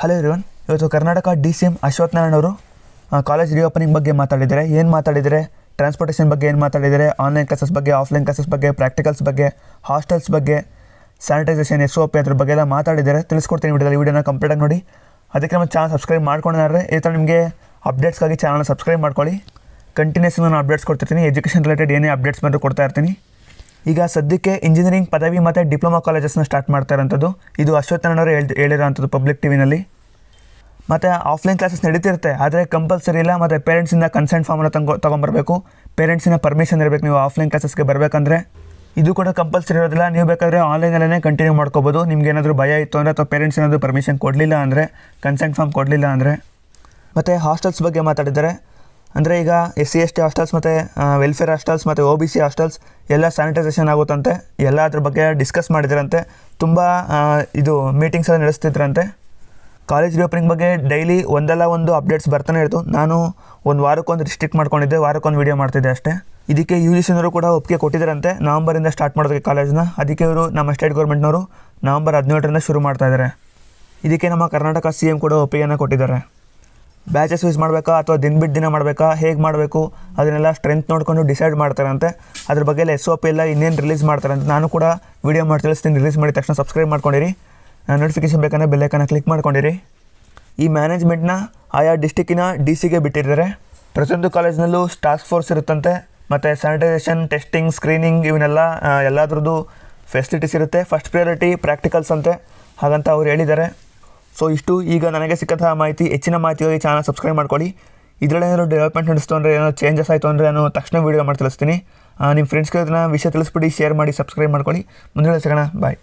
hello ಇರೋನ್ ಇವತ್ತು Karnataka D C M ಅವರು ಕಾಲೇಜ್ ರಿಓಪನಿಂಗ್ ಬಗ್ಗೆ ಮಾತಾಡಿದ್ದಾರೆ ಏನು ಮಾತಾಡಿದರೆ ಟ್ರಾನ್ಸ್ಪೋರ್ಟೇಷನ್ ಬಗ್ಗೆ ಏನು ಮಾತಾಡಿದರೆ ಆನ್ಲೈನ್ ಕ್ಲಾಸಸ್ ಬಗ್ಗೆ ಆಫ್ಲೈನ್ ಕ್ಲಾಸಸ್ ಬಗ್ಗೆ ಪ್ರಾಕ್ಟಿಕಲ್ಸ್ ಬಗ್ಗೆ ಹಾಸ್ಟೆಲ್ಸ್ ಬಗ್ಗೆ ಸ್ಯಾನಿಟೈಸೇಷನ್ ಎಸ್ ಒ ಪಿ ಅದ್ರ ಬಗ್ಗೆ ಎಲ್ಲ ಮಾತಾಡಿದರೆ ತಿಳಿಸ್ಕೊಡ್ತೀನಿ ವಿಡಿಯೋದಲ್ಲಿ ವೀಡಿಯೋನ ಕಂಪ್ಲೀಟಾಗಿ ನೋಡಿ ಅದಕ್ಕೆ ನಮ್ಮ ಚಾನಲ್ ಸಬ್ಸ್ಕ್ರೈಬ್ ಮಾಡ್ಕೊಂಡಿದ್ದಾರೆ ಈ ಥರ ನಿಮಗೆ ಅಪ್ಡೇಟ್ಸ್ಗಾಗಿ ಚಾನಲ್ನ ಸಬ್ಸ್ಕ್ರೈಬ್ ಮಾಡ್ಕೊಳ್ಳಿ ಕಂಟಿನ್ಯೂಸ್ ನಾನು ಅಪ್ಡೇಟ್ಸ್ ಕೊಡ್ತಿರ್ತೀನಿ ಎಜುಕೇಷನ್ ರಿಲೇಟೆಡ್ ಏನೇ ಅಪ್ಡೇಟ್ಸ್ ಬಂದರೂ ಕೊಡ್ತಾ ಇರ್ತೀನಿ ಈಗ ಸದ್ಯಕ್ಕೆ ಇಂಜಿನಿಯರಿಂಗ್ ಪದವಿ ಮತ್ತು ಡಿಪ್ಲೊಮಾ ಕಾಲೇಜಸ್ನ ಸ್ಟಾರ್ಟ್ ಮಾಡ್ತಾ ಅಂಥದ್ದು ಇದು ಅಶ್ವತ್ಥನವರು ಹೇಳ್ ಹೇಳಿರೋವಂಥದ್ದು ಪಬ್ಲಿಕ್ ಟಿ ವಿನಲ್ಲಿ ಮತ್ತು ಆಫ್ಲೈನ್ ಕ್ಲಾಸಸ್ ನಡೀತಿರುತ್ತೆ ಆದರೆ ಕಂಪಲ್ಸರಿ ಇಲ್ಲ ಮತ್ತು ಪೇರೆಂಟ್ಸಿಂದ ಕನ್ಸೆಂಟ್ ಫಾರ್ಮ್ನ ತಗೊ ತೊಗೊಂಬರ್ಬೇಕು ಪೇರೆಂಟ್ಸಿನ ಪರ್ಮಿಷನ್ ಇರಬೇಕು ನೀವು ಆಫ್ಲೈನ್ ಕ್ಲಾಸಸ್ಗೆ ಬರಬೇಕಂದ್ರೆ ಇದು ಕೂಡ ಕಂಪಲ್ಸರಿ ಇರೋದಿಲ್ಲ ನೀವು ಬೇಕಾದರೆ ಆನ್ಲೈನಲ್ಲೇ ಕಂಟಿನ್ಯೂ ಮಾಡ್ಕೋಬೋದು ನಿಮ್ಗೆ ಏನಾದರೂ ಭಯ ಇತ್ತು ಅಂದರೆ ಅಥವಾ ಪೇರೆಂಟ್ಸ್ ಏನಾದರೂ ಪರ್ಮಿಷನ್ ಕೊಡಲಿಲ್ಲ ಅಂದರೆ ಕನ್ಸೆಂಟ್ ಫಾರ್ಮ್ ಕೊಡಲಿಲ್ಲ ಅಂದರೆ ಮತ್ತು ಹಾಸ್ಟೆಲ್ಸ್ ಬಗ್ಗೆ ಮಾತಾಡಿದರೆ ಅಂದರೆ ಈಗ S C S T hostels ಮತ್ತು ವೆಲ್ಫೇರ್ ಹಾಸ್ಟೆಲ್ಸ್ ಮತ್ತು ಒ ಬಿ ಸಿ ಹಾಸ್ಟೆಲ್ಸ್ ಎಲ್ಲ ಸ್ಯಾನಿಟೈಸೇಷನ್ ಆಗುತ್ತಂತೆ ಎಲ್ಲ ಅದ್ರ ಬಗ್ಗೆ ಡಿಸ್ಕಸ್ ಮಾಡಿದ್ರಂತೆ ತುಂಬ ಇದು ಮೀಟಿಂಗ್ಸ್ ಎಲ್ಲ ನಡೆಸ್ತಿದ್ರಂತೆ ಕಾಲೇಜ್ ರಿಓಪನಿಂಗ್ ಬಗ್ಗೆ ಡೈಲಿ ಒಂದಲ್ಲ ಒಂದು ಅಪ್ಡೇಟ್ಸ್ ಬರ್ತಾನೆ ಇರ್ತು ನಾನು ಒಂದು ವಾರಕ್ಕೊಂದು ರಿಸ್ಟ್ರಿಕ್ಟ್ ಮಾಡ್ಕೊಂಡಿದ್ದೆ ವಾರಕ್ಕೊಂದು ವೀಡಿಯೋ ಮಾಡ್ತಿದ್ದೆ ಅಷ್ಟೇ ಇದಕ್ಕೆ ಯು ಜಿ ಸಿನವರು ಕೂಡ ಒಪ್ಪಿಗೆ ಕೊಟ್ಟಿದ್ದಾರಂತೆ ನವಂಬರಿಂದ ಸ್ಟಾರ್ಟ್ ಮಾಡೋದಕ್ಕೆ ಕಾಲೇಜ್ನ ಅದಕ್ಕೆ ಇವರು ನಮ್ಮ ಸ್ಟೇಟ್ ಗೌರ್ಮೆಂಟ್ನವರು ನವಂಬರ್ ಹದಿನೇಳರಿಂದ ಶುರು ಮಾಡ್ತಾ ಇದ್ದಾರೆ ಇದಕ್ಕೆ ನಮ್ಮ ಕರ್ನಾಟಕ ಸಿ ಎಂ ಕೂಡ ಒಪ್ಪಿಗೆಯನ್ನು ಕೊಟ್ಟಿದ್ದಾರೆ ಬ್ಯಾಚಸ್ ಯೂಸ್ ಮಾಡಬೇಕಾ ಅಥವಾ ದಿನ ಬಿಟ್ಟು ದಿನ ಮಾಡಬೇಕಾ ಹೇಗೆ ಮಾಡಬೇಕು ಅದನ್ನೆಲ್ಲ ಸ್ಟ್ರೆಂತ್ ನೋಡಿಕೊಂಡು ಡಿಸೈಡ್ ಮಾಡ್ತಾರಂತೆ ಅದ್ರ ಬಗ್ಗೆ ಎಲ್ಲ ಎಸ್ ಒ ಪಿ ಎಲ್ಲ ಇನ್ನೇನು ರಿಲೀಸ್ ಮಾಡ್ತಾರಂತೆ ನಾನು ಕೂಡ ವೀಡಿಯೋ ಮಾಡಿ ತಿಳಿಸ್ತೀನಿ ರಿಲೀಸ್ ಮಾಡಿದ ತಕ್ಷಣ ಸಬ್ಸ್ಕ್ರೈಬ್ ಮಾಡ್ಕೊಂಡಿರಿ ನೋಟಿಫಿಕೇಷನ್ ಬೇಕಂದ್ರೆ ಬೆಲ್ಲೈಕನ್ನ ಕ್ಲಿಕ್ ಮಾಡ್ಕೊಂಡಿರಿ ಈ ಮ್ಯಾನೇಜ್ಮೆಂಟ್ನ ಆಯಾ ಡಿಸ್ಟಿಕ್ಕಿನ ಡಿ ಸಿಗೆ ಬಿಟ್ಟಿದ್ದಾರೆ ಪ್ರತಿಯೊಂದು ಕಾಲೇಜ್ನಲ್ಲೂ ಟಾಸ್ಕ್ ಫೋರ್ಸ್ ಇರುತ್ತಂತೆ ಮತ್ತು ಸ್ಯಾನಿಟೈಸೇಷನ್ ಟೆಸ್ಟಿಂಗ್ ಸ್ಕ್ರೀನಿಂಗ್ ಇವನ್ನೆಲ್ಲ ಎಲ್ಲದರದ್ದು ಫೆಸಿಲಿಟೀಸ್ ಇರುತ್ತೆ ಫಸ್ಟ್ ಪ್ರಿಯಾರಿಟಿ ಪ್ರಾಕ್ಟಿಕಲ್ಸ್ ಅಂತೆ ಹಾಗಂತ ಅವ್ರು ಹೇಳಿದ್ದಾರೆ ಸೊ ಇಷ್ಟು ಈಗ ನನಗೆ ಸಿಕ್ಕಂತಹ ಮಾಹಿತಿ ಹೆಚ್ಚಿನ ಮಾಹಿತಿಗಾಗಿ ಚಾನಲ್ ಸಬ್ಸ್ಕ್ರೈಬ್ ಮಾಡ್ಕೊಳ್ಳಿ ಏನೋ ಡೆವಲಪ್ಮೆಂಟ್ ನಡೆಸ್ತು ಅಂದರೆ ಏನೋ ಚೇಂಜಸ್ ಆಯಿತು ಅಂದರೆ ನಾನು ತಕ್ಷಣ ವೀಡಿಯೋ ಮಾಡಿ ತಿಳಿಸ್ತೀನಿ ನಿಮ್ಮ ಫ್ರೆಂಡ್ಸ್ಗೆ ಅದನ್ನು ವಿಷಯ ತಿಳಿಸ್ಬಿಡಿ ಶೇರ್ ಮಾಡಿ ಸಬ್ಸ್ಕ್ರೈಬ್ ಮಾಡ್ಕೊಳ್ಳಿ ಮುಂದೆ ಸಿಗೋಣ ಬಾಯ್